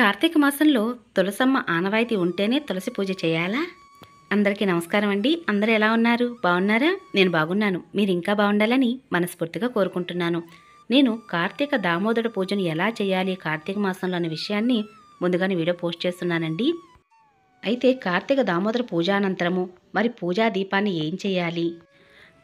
కార్తీక మాసంలో తులసమ్మ ఆనవాయితీ ఉంటేనే తులసి పూజ చేయాలా అందరికీ నమస్కారం అండి అందరూ ఎలా ఉన్నారు బాగున్నారా నేను బాగున్నాను మీరు ఇంకా బాగుండాలని మనస్ఫూర్తిగా కోరుకుంటున్నాను నేను కార్తీక దామోదర పూజను ఎలా చేయాలి కార్తీక మాసంలో అనే విషయాన్ని ముందుగానే వీడియో పోస్ట్ చేస్తున్నానండి అయితే కార్తీక దామోదర పూజ అనంతరము మరి పూజా దీపాన్ని ఏం చేయాలి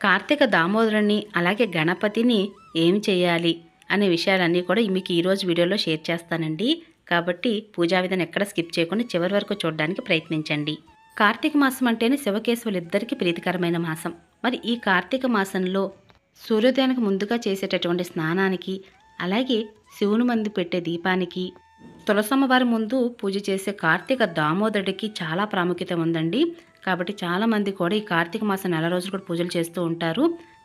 కార్తీక దామోదరుని అలాగే గణపతిని ఏం చేయాలి అనే విషయాలన్నీ కూడా మీకు ఈరోజు వీడియోలో షేర్ చేస్తానండి కాబట్టి పూజా విధానం ఎక్కడ స్కిప్ చేయకుండా చివరి వరకు చూడడానికి ప్రయత్నించండి కార్తీక మాసం అంటేనే శివకేశవులు ఇద్దరికి ప్రీతికరమైన మాసం మరి ఈ కార్తీక మాసంలో సూర్యోదయానికి ముందుగా చేసేటటువంటి స్నానానికి అలాగే శివుని మందు పెట్టే దీపానికి తులసమ్మవారి ముందు పూజ చేసే కార్తీక దామోదరుడికి చాలా ప్రాముఖ్యత ఉందండి కాబట్టి చాలామంది కూడా ఈ కార్తీక మాసం నెల రోజులు కూడా పూజలు చేస్తూ ఉంటారు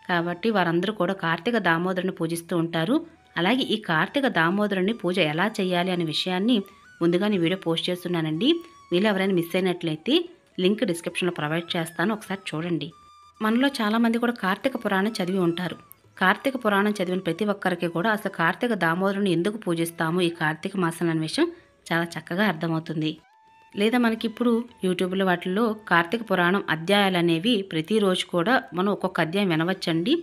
కాబట్టి వారందరూ కూడా కార్తీక దామోదరుని పూజిస్తూ ఉంటారు అలాగే ఈ కార్తీక దామోదరుని పూజ ఎలా చేయాలి అనే విషయాన్ని ముందుగా నేను వీడియో పోస్ట్ చేస్తున్నానండి మీరు ఎవరైనా మిస్ అయినట్లయితే లింక్ డిస్క్రిప్షన్లో ప్రొవైడ్ చేస్తాను ఒకసారి చూడండి మనలో చాలామంది కూడా కార్తీక పురాణం చదివి ఉంటారు కార్తీక పురాణం చదివిన ప్రతి ఒక్కరికి కూడా అసలు కార్తీక దామోదరుని ఎందుకు పూజిస్తాము ఈ కార్తీక మాసం అనే విషయం చాలా చక్కగా అర్థమవుతుంది లేదా మనకి ఇప్పుడు యూట్యూబ్లో వాటిల్లో కార్తీక పురాణం అధ్యాయాలు అనేవి ప్రతిరోజు కూడా మనం ఒక్కొక్క అధ్యాయం వినవచ్చండి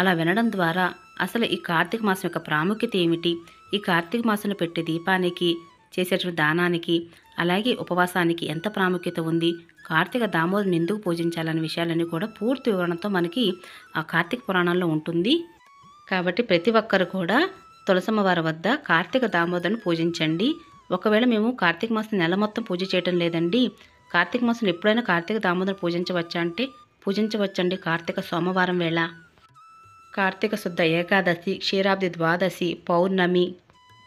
అలా వినడం ద్వారా అసలు ఈ కార్తీక మాసం యొక్క ప్రాముఖ్యత ఏమిటి ఈ కార్తీక మాసంలో పెట్టే దీపానికి చేసేటువంటి దానానికి అలాగే ఉపవాసానికి ఎంత ప్రాముఖ్యత ఉంది కార్తీక దామోదరుని ఎందుకు పూజించాలనే విషయాలన్నీ కూడా పూర్తి వివరణతో మనకి ఆ కార్తీక పురాణంలో ఉంటుంది కాబట్టి ప్రతి ఒక్కరు కూడా తులసమ్మవారి వద్ద కార్తీక దామోదరుని పూజించండి ఒకవేళ మేము కార్తీక మాసం నెల మొత్తం పూజ చేయటం లేదండి కార్తీక మాసంలో ఎప్పుడైనా కార్తీక దామోదరుని పూజించవచ్చా అంటే పూజించవచ్చండి కార్తీక సోమవారం వేళ కార్తీక శుద్ధ ఏకాదశి క్షీరాబ్ది ద్వాదశి పౌర్ణమి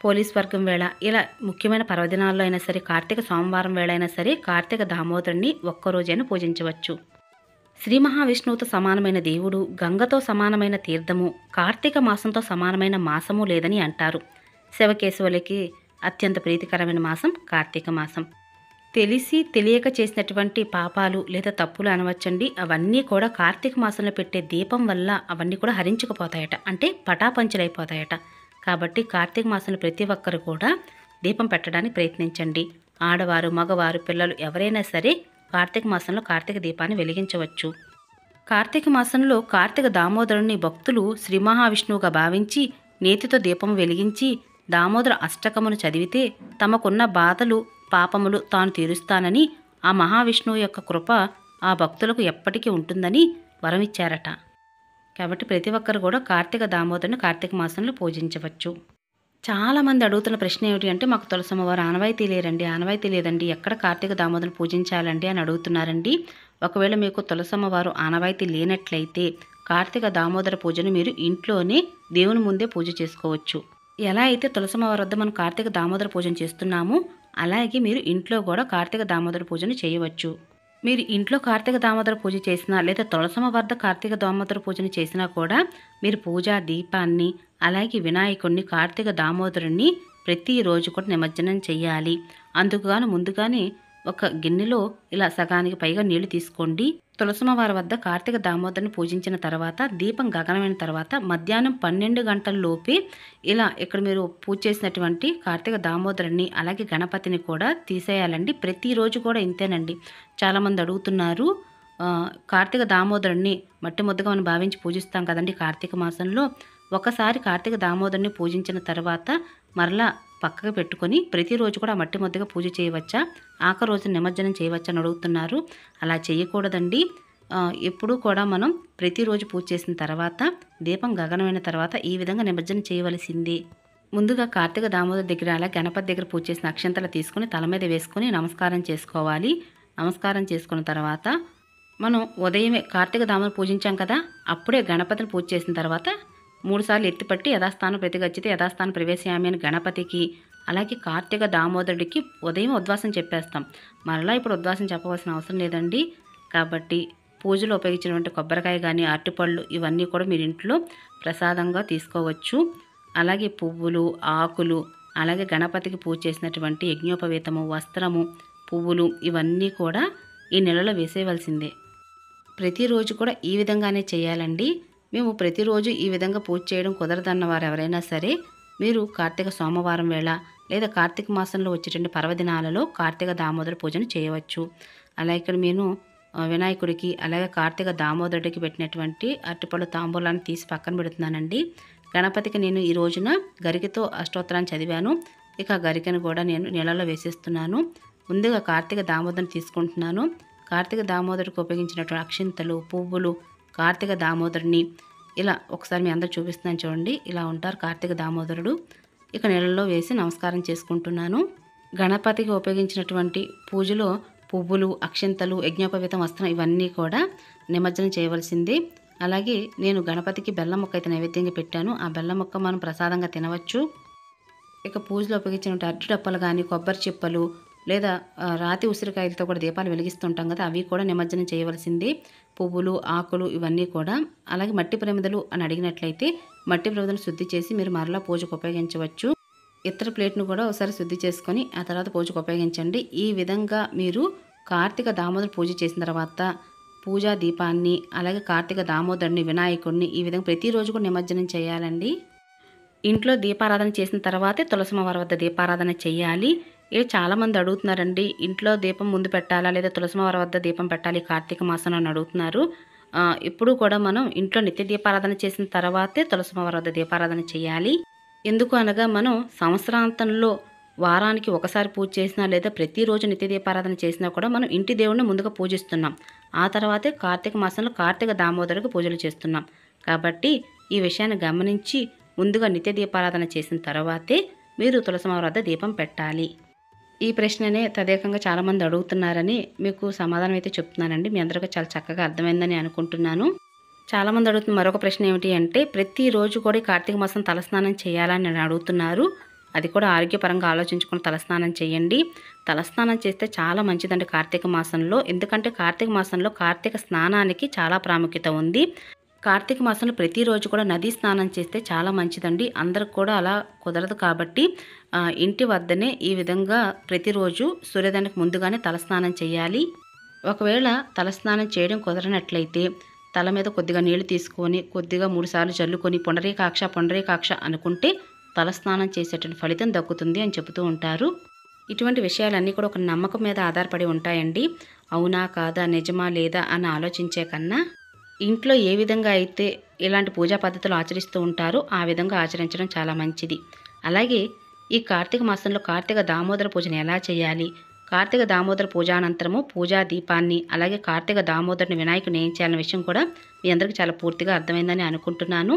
పోలీస్ వర్గం వేళ ఇలా ముఖ్యమైన పర్వదినాల్లో అయినా సరే కార్తీక సోమవారం వేళ అయినా సరే కార్తీక దామోదరుణ్ణి ఒక్కరోజైనా పూజించవచ్చు శ్రీ మహావిష్ణువుతో సమానమైన దేవుడు గంగతో సమానమైన తీర్థము కార్తీక మాసంతో సమానమైన మాసము లేదని అంటారు శివకేశవులకి అత్యంత ప్రీతికరమైన మాసం కార్తీక మాసం తెలిసి తెలియక చేసినటువంటి పాపాలు లేదా తప్పులు అనవచ్చండి అవన్నీ కూడా కార్తీక మాసంలో పెట్టే దీపం వల్ల అవన్నీ కూడా హరించుకుపోతాయట అంటే పటాపంచలైపోతాయట కాబట్టి కార్తీక మాసంలో ప్రతి ఒక్కరు కూడా దీపం పెట్టడానికి ప్రయత్నించండి ఆడవారు మగవారు పిల్లలు ఎవరైనా సరే కార్తీక మాసంలో కార్తీక దీపాన్ని వెలిగించవచ్చు కార్తీక మాసంలో కార్తీక దామోదరుని భక్తులు శ్రీ మహావిష్ణువుగా భావించి నేతితో దీపం వెలిగించి దామోదర అష్టకమును చదివితే తమకున్న బాధలు పాపములు తాను తీరుస్తానని ఆ మహావిష్ణువు యొక్క కృప ఆ భక్తులకు ఎప్పటికీ ఉంటుందని వరమిచ్చారట కాబట్టి ప్రతి ఒక్కరు కూడా కార్తీక దామోదరుని కార్తీక మాసంలో పూజించవచ్చు చాలామంది అడుగుతున్న ప్రశ్న ఏమిటి అంటే మాకు తులసమ్మవారు ఆనవాయితీ లేరండి ఆనవాయితీ లేదండి ఎక్కడ కార్తీక దామోదరుని పూజించాలండి అని అడుగుతున్నారండి ఒకవేళ మీకు తులసమ్మవారు ఆనవాయితీ లేనట్లయితే కార్తీక దామోదర పూజను మీరు ఇంట్లోనే దేవుని ముందే పూజ చేసుకోవచ్చు ఎలా అయితే తులసమ్మవారి వద్ద మనం కార్తీక దామోదర పూజను చేస్తున్నామో అలాగే మీరు ఇంట్లో కూడా కార్తీక దామోదర పూజను చేయవచ్చు మీరు ఇంట్లో కార్తీక దామోదర పూజ చేసినా లేదా తులసమ వద్ద కార్తీక దామోదర పూజను చేసినా కూడా మీరు పూజా దీపాన్ని అలాగే వినాయకుడిని కార్తీక దామోదరుణ్ణి ప్రతిరోజు కూడా నిమజ్జనం చేయాలి అందుకుగాను ముందుగానే ఒక గిన్నెలో ఇలా సగానికి పైగా నీళ్లు తీసుకోండి తులసమవారి వద్ద కార్తీక దామోదర్ని పూజించిన తర్వాత దీపం గగనమైన తర్వాత మధ్యాహ్నం పన్నెండు గంటల్లోపే ఇలా ఇక్కడ మీరు పూజ చేసినటువంటి కార్తీక దామోదరుని అలాగే గణపతిని కూడా తీసేయాలండి ప్రతిరోజు కూడా ఇంతేనండి చాలామంది అడుగుతున్నారు కార్తీక దామోదరుని మట్టి ముద్దగా మనం భావించి పూజిస్తాం కదండి కార్తీక మాసంలో ఒకసారి కార్తీక దామోదరుని పూజించిన తర్వాత మరలా పక్కకు పెట్టుకొని ప్రతిరోజు కూడా మట్టి ముద్దగా పూజ చేయవచ్చా ఆఖ రోజు నిమజ్జనం చేయవచ్చా అని అడుగుతున్నారు అలా చేయకూడదండి ఎప్పుడూ కూడా మనం ప్రతిరోజు పూజ చేసిన తర్వాత దీపం గగనమైన తర్వాత ఈ విధంగా నిమజ్జనం చేయవలసింది ముందుగా కార్తీక దామోదర్ దగ్గర అలా గణపతి దగ్గర పూజ చేసిన అక్షంతలు తీసుకుని తల మీద వేసుకొని నమస్కారం చేసుకోవాలి నమస్కారం చేసుకున్న తర్వాత మనం ఉదయమే కార్తీక దామను పూజించాం కదా అప్పుడే గణపతిని పూజ చేసిన తర్వాత మూడుసార్లు ఎత్తిపట్టి యథాస్థానం ప్రతిగచ్చితే యథాస్థానం ప్రవేశయామి అని గణపతికి అలాగే కార్తీక దామోదరుడికి ఉదయం ఉద్వాసం చెప్పేస్తాం మరలా ఇప్పుడు ఉద్వాసం చెప్పవలసిన అవసరం లేదండి కాబట్టి పూజలో ఉపయోగించినటువంటి కొబ్బరికాయ కానీ అరటిపళ్ళు ఇవన్నీ కూడా మీరు ఇంట్లో ప్రసాదంగా తీసుకోవచ్చు అలాగే పువ్వులు ఆకులు అలాగే గణపతికి పూజ చేసినటువంటి యజ్ఞోపవేతము వస్త్రము పువ్వులు ఇవన్నీ కూడా ఈ నెలలో వేసేయవలసిందే ప్రతిరోజు కూడా ఈ విధంగానే చేయాలండి మేము ప్రతిరోజు ఈ విధంగా పూజ చేయడం కుదరదన్న వారు ఎవరైనా సరే మీరు కార్తీక సోమవారం వేళ లేదా కార్తీక మాసంలో వచ్చేటువంటి పర్వదినాలలో కార్తీక దామోదర పూజను చేయవచ్చు అలా ఇక్కడ నేను వినాయకుడికి అలాగే కార్తీక దామోదరుడికి పెట్టినటువంటి అరటిపళ్ళు తాంబూలాన్ని తీసి పక్కన పెడుతున్నానండి గణపతికి నేను ఈ రోజున గరికతో అష్టోత్తరాన్ని చదివాను ఇక గరికను కూడా నేను నీళ్ళలో వేసేస్తున్నాను ముందుగా కార్తీక దామోదరం తీసుకుంటున్నాను కార్తీక దామోదరుడికి ఉపయోగించినటువంటి అక్షింతలు పువ్వులు కార్తీక దామోదరుని ఇలా ఒకసారి మీ అందరు చూపిస్తున్నాను చూడండి ఇలా ఉంటారు కార్తీక దామోదరుడు ఇక నీళ్ళలో వేసి నమస్కారం చేసుకుంటున్నాను గణపతికి ఉపయోగించినటువంటి పూజలో పువ్వులు అక్షింతలు యజ్ఞోపవీతం వస్త్రం ఇవన్నీ కూడా నిమజ్జనం చేయవలసింది అలాగే నేను గణపతికి బెల్లం మొక్క అయితే నైవేద్యంగా పెట్టాను ఆ బెల్లం మొక్క మనం ప్రసాదంగా తినవచ్చు ఇక పూజలో ఉపయోగించిన అరటి డప్పలు కానీ కొబ్బరి చిప్పలు లేదా రాతి ఉసిరికాయలతో కూడా దీపాలు వెలిగిస్తుంటాం కదా అవి కూడా నిమజ్జనం చేయవలసింది పువ్వులు ఆకులు ఇవన్నీ కూడా అలాగే మట్టి ప్రమిదలు అని అడిగినట్లయితే మట్టి ప్రమిదలు శుద్ధి చేసి మీరు మరలా పూజకు ఉపయోగించవచ్చు ఇతర ప్లేట్ను కూడా ఒకసారి శుద్ధి చేసుకొని ఆ తర్వాత పూజకు ఉపయోగించండి ఈ విధంగా మీరు కార్తీక దామోదరు పూజ చేసిన తర్వాత పూజా దీపాన్ని అలాగే కార్తీక దామోదరుని వినాయకుడిని ఈ విధంగా ప్రతిరోజు కూడా నిమజ్జనం చేయాలండి ఇంట్లో దీపారాధన చేసిన తర్వాతే తులసమ్మవారి వద్ద దీపారాధన చేయాలి ఏ చాలామంది అడుగుతున్నారండి ఇంట్లో దీపం ముందు పెట్టాలా లేదా తులసిమార వద్ద దీపం పెట్టాలి కార్తీక మాసం అని అడుగుతున్నారు ఇప్పుడు కూడా మనం ఇంట్లో నిత్య దీపారాధన చేసిన తర్వాతే తులసిమార వద్ద దీపారాధన చేయాలి ఎందుకు అనగా మనం సంవత్సరాంతంలో వారానికి ఒకసారి పూజ చేసినా లేదా ప్రతిరోజు నిత్య దీపారాధన చేసినా కూడా మనం ఇంటి దేవుడిని ముందుగా పూజిస్తున్నాం ఆ తర్వాతే కార్తీక మాసంలో కార్తీక దామోదరుకు పూజలు చేస్తున్నాం కాబట్టి ఈ విషయాన్ని గమనించి ముందుగా నిత్య దీపారాధన చేసిన తర్వాతే మీరు వద్ద దీపం పెట్టాలి ఈ ప్రశ్ననే తదేకంగా చాలామంది అడుగుతున్నారని మీకు సమాధానం అయితే చెప్తున్నానండి మీ అందరికీ చాలా చక్కగా అర్థమైందని అనుకుంటున్నాను చాలామంది అడుగుతున్న మరొక ప్రశ్న ఏమిటి అంటే ప్రతిరోజు కూడా కార్తీక మాసం తలస్నానం చేయాలని నేను అడుగుతున్నారు అది కూడా ఆరోగ్యపరంగా ఆలోచించుకుని తలస్నానం చేయండి తలస్నానం చేస్తే చాలా మంచిదండి కార్తీక మాసంలో ఎందుకంటే కార్తీక మాసంలో కార్తీక స్నానానికి చాలా ప్రాముఖ్యత ఉంది కార్తీక మాసంలో ప్రతిరోజు కూడా నదీ స్నానం చేస్తే చాలా మంచిదండి అందరికి కూడా అలా కుదరదు కాబట్టి ఇంటి వద్దనే ఈ విధంగా ప్రతిరోజు సూర్యోదయానికి ముందుగానే తలస్నానం చేయాలి ఒకవేళ తలస్నానం చేయడం కుదరనట్లయితే తల మీద కొద్దిగా నీళ్లు తీసుకొని కొద్దిగా మూడుసార్లు చల్లుకొని పొండరీకాక్ష పొండరీకాక్ష అనుకుంటే తలస్నానం చేసేటువంటి ఫలితం దక్కుతుంది అని చెబుతూ ఉంటారు ఇటువంటి విషయాలన్నీ కూడా ఒక నమ్మకం మీద ఆధారపడి ఉంటాయండి అవునా కాదా నిజమా లేదా అని ఆలోచించే కన్నా ఇంట్లో ఏ విధంగా అయితే ఇలాంటి పూజా పద్ధతులు ఆచరిస్తూ ఉంటారో ఆ విధంగా ఆచరించడం చాలా మంచిది అలాగే ఈ కార్తీక మాసంలో కార్తీక దామోదర పూజను ఎలా చేయాలి కార్తీక దామోదర పూజ అనంతరము పూజా దీపాన్ని అలాగే కార్తీక దామోదరుని వినాయకుని ఏం విషయం కూడా మీ అందరికీ చాలా పూర్తిగా అర్థమైందని అనుకుంటున్నాను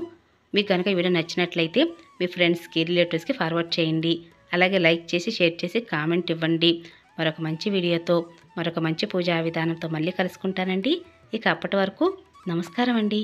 మీకు కనుక వీడియో నచ్చినట్లయితే మీ ఫ్రెండ్స్కి రిలేటివ్స్కి ఫార్వర్డ్ చేయండి అలాగే లైక్ చేసి షేర్ చేసి కామెంట్ ఇవ్వండి మరొక మంచి వీడియోతో మరొక మంచి పూజా విధానంతో మళ్ళీ కలుసుకుంటానండి ఇక అప్పటి వరకు నమస్కారం అండి